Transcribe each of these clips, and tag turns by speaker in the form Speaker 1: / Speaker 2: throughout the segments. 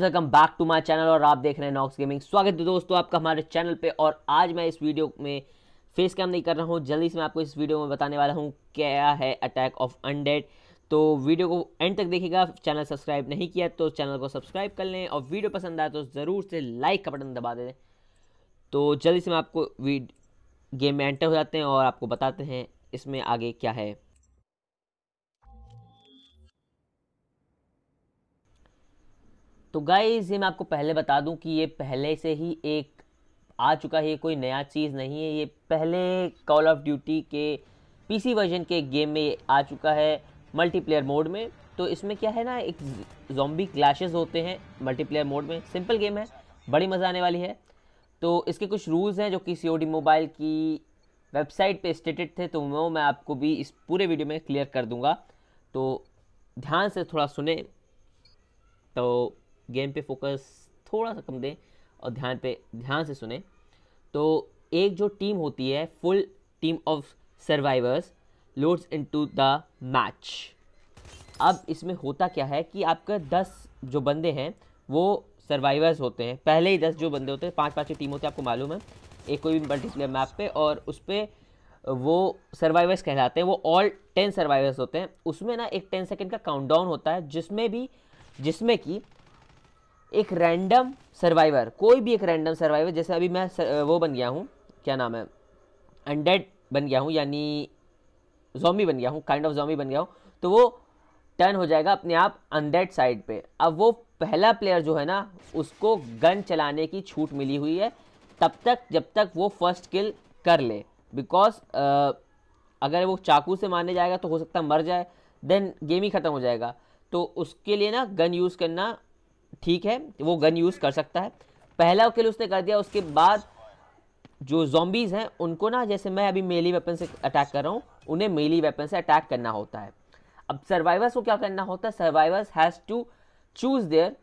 Speaker 1: welcome back to my channel और आप देख रहे हैं नॉक्स गेमिंग स्वागत है दोस्तों आपका हमारे चैनल पे और आज मैं इस वीडियो में फेस कैम नहीं कर रहा हूँ जल्दी से मैं आपको इस वीडियो में बताने वाला हूँ क्या है अटैक ऑफ अनडेड तो वीडियो को एंड तक देखिएगा चैनल सब्सक्राइब नहीं किया तो चैनल को सब्सक्राइब कर लें और वीडियो पसंद आए तो ज़रूर से लाइक का बटन दबा दें तो जल्दी से मैं आपको गेम में एंटर हो जाते हैं और आपको बताते हैं इसमें आगे क्या है तो गाइज ये मैं आपको पहले बता दूं कि ये पहले से ही एक आ चुका है ये कोई नया चीज़ नहीं है ये पहले कॉल ऑफ ड्यूटी के पीसी वर्जन के गेम में आ चुका है मल्टीप्लेयर मोड में तो इसमें क्या है ना एक जॉम्बी क्लैशेस होते हैं मल्टीप्लेयर मोड में सिंपल गेम है बड़ी मज़ा आने वाली है तो इसके कुछ रूल्स हैं जो कि सी मोबाइल की वेबसाइट पे स्टेटेड थे तो वो मैं आपको भी इस पूरे वीडियो में क्लियर कर दूंगा तो ध्यान से थोड़ा सुने तो गेम पे फोकस थोड़ा सा कम दें और ध्यान पे ध्यान से सुने तो एक जो टीम होती है full team of survivors loads into the match अब इसमें होता क्या है कि आपका दस जो बंदे हैं वो सर्वाइवर्स होते हैं पहले ही दस जो बंदे होते हैं पांच पांच की टीम होती है आपको मालूम है एक कोई भी मल्टीप्लेयर मैप पे और उस पर वो सर्वाइवर्स कहलाते हैं वो ऑल टेन सर्वाइवर्स होते हैं उसमें ना एक टेन सेकेंड का काउंट डाउन होता है जिसमें भी जिसमें कि एक रैंडम सर्वाइवर कोई भी एक रैंडम सर्वाइवर जैसे अभी मैं सर, वो बन गया हूँ क्या नाम है अनडेड बन गया हूँ यानी जोम्बी बन गया हूँ काइंड ऑफ जोम्बी बन गया हूँ तो वो टर्न हो जाएगा अपने आप अनडेड साइड पे अब वो पहला प्लेयर जो है ना उसको गन चलाने की छूट मिली हुई है तब तक जब तक वो फर्स्ट किल कर ले बिकॉज अगर वो चाकू से मारने जाएगा तो हो सकता है मर जाए देन गेम ही ख़त्म हो जाएगा तो उसके लिए ना गन यूज़ करना ठीक है वो गन यूज़ कर सकता है पहला किल उसने कर दिया उसके बाद जो जोम्बीज हैं उनको ना जैसे मैं अभी मेली वेपन से अटैक कर रहा हूँ उन्हें मेली वेपन से अटैक करना होता है अब सर्वाइवर्स को क्या करना होता है survivors has to choose their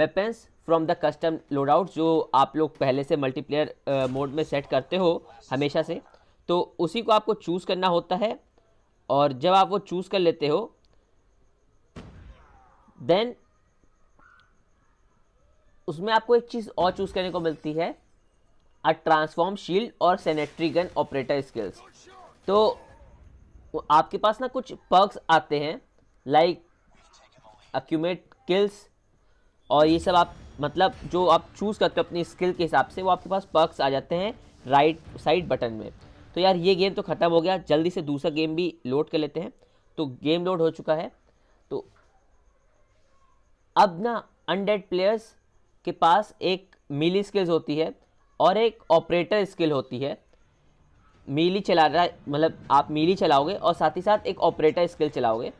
Speaker 1: weapons from the custom loadout जो आप लोग पहले से मल्टीप्लेयर मोड में सेट करते हो हमेशा से तो उसी को आपको चूज़ करना होता है और जब आप वो चूज़ कर लेते हो देन उसमें आपको एक चीज़ और चूज़ करने को मिलती है अ ट्रांसफॉर्म शील्ड और सैनिटरी गन ऑपरेटर स्किल्स तो आपके पास ना कुछ पर्क्स आते हैं लाइक अक्यूमेट किल्स और ये सब आप मतलब जो आप चूज़ करते हो अपनी स्किल के हिसाब से वो आपके पास पर्क्स आ जाते हैं राइट साइड बटन में तो यार ये गेम तो ख़त्म हो गया जल्दी से दूसरा गेम भी लोड कर लेते हैं तो गेम लोड हो चुका है तो अब ना अनडेड प्लेयर्स के पास एक मीली स्किल्स होती है और एक ऑपरेटर स्किल होती है मीली चला रहा मतलब आप मीली चलाओगे और साथ ही साथ एक ऑपरेटर स्किल चलाओगे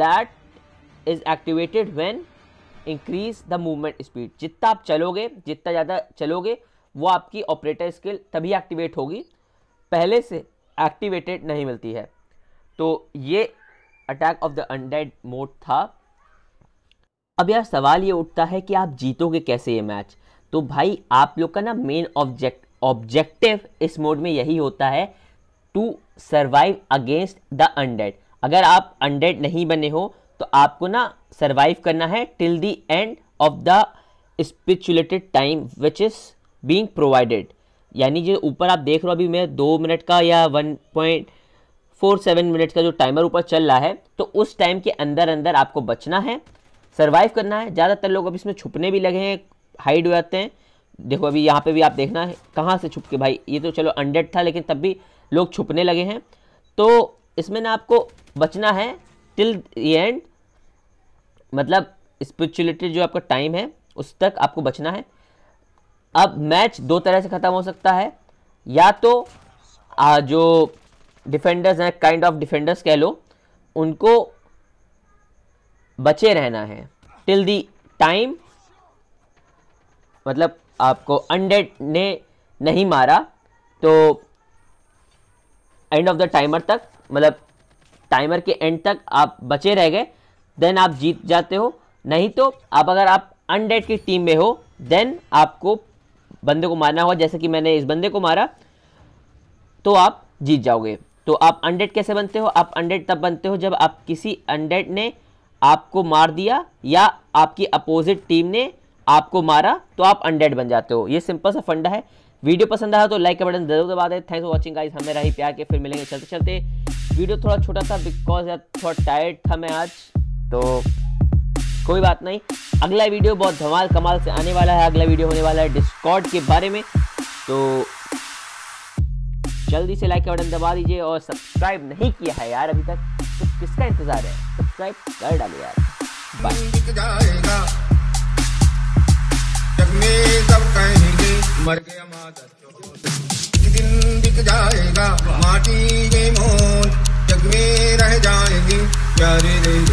Speaker 1: that is activated when increase the movement speed जितना आप चलोगे जितना ज़्यादा चलोगे वो आपकी ऑपरेटर स्किल तभी एक्टिवेट होगी पहले से एक्टिवेटेड नहीं मिलती है तो ये attack of the undead mode था अब यार सवाल ये उठता है कि आप जीतोगे कैसे ये मैच तो भाई आप लोग का ना मेन ऑब्जेक्ट ऑब्जेक्टिव इस मोड में यही होता है to survive against the undead अगर आप अनडेड नहीं बने हो तो आपको ना सर्वाइव करना है till the end of the stipulated time which is being provided यानी जो ऊपर आप देख रहे हो अभी मैं दो मिनट का या one point four seven minute का जो टाइमर ऊपर चल रहा है तो उस टाइम के अंदर अंदर आपको बचना है सर्वाइव करना है ज़्यादातर लोग अब इसमें छुपने भी लगे हैं हाइड हो जाते हैं देखो अभी यहाँ पे भी आप देखना है कहाँ से छुप के भाई ये तो चलो अंडेड था लेकिन तब भी लोग छुपने लगे हैं तो इसमें ना आपको बचना है टिल एंड मतलब स्पिरिचुअलिटी जो आपका टाइम है उस तक आपको बचना है अब मैच दो तरह से ख़त्म हो सकता है या तो आ, जो डिफेंडर्स हैं काइंड ऑफ डिफेंडर्स कह लो उनको बचे रहना है टिल दी टाइम मतलब आपको अनडेड ने नहीं मारा तो एंड ऑफ द टाइमर तक मतलब टाइमर के एंड तक आप बचे रह गए देन आप जीत जाते हो नहीं तो आप अगर आप अनडेड की टीम में हो देन आपको बंदे को मारना होगा जैसे कि मैंने इस बंदे को मारा तो आप जीत जाओगे तो आप अनडेड कैसे बनते हो आप अनडेड तब बनते हो जब आप किसी अनडेड ने आपको मार दिया या आपकी अपोजिट टीम ने आपको मारा तो आप अनडेड बन जाते हो ये सिंपल सा फंडा है वीडियो पसंद आया तो लाइक का बटन जरूर दबा दें थैंक्स फॉर वाचिंग गाइस हमें रही प्यार के फिर मिलेंगे चलते चलते वीडियो थोड़ा छोटा था बिकॉज यार थोड़ा टायर्ड था मैं आज तो कोई बात नहीं अगला वीडियो बहुत धमाल कमाल से आने वाला है अगला वीडियो होने वाला है डिस्कॉर्ड के बारे में तो जल्दी से लाइक का बटन दबा दीजिए और सब्सक्राइब नहीं किया है यार अभी तक तो किसका इंतजार है सब्सक्राइब कर डालिए यार दिन दिख जाएगा माटी मोल जग में रह जाएगी प्यारे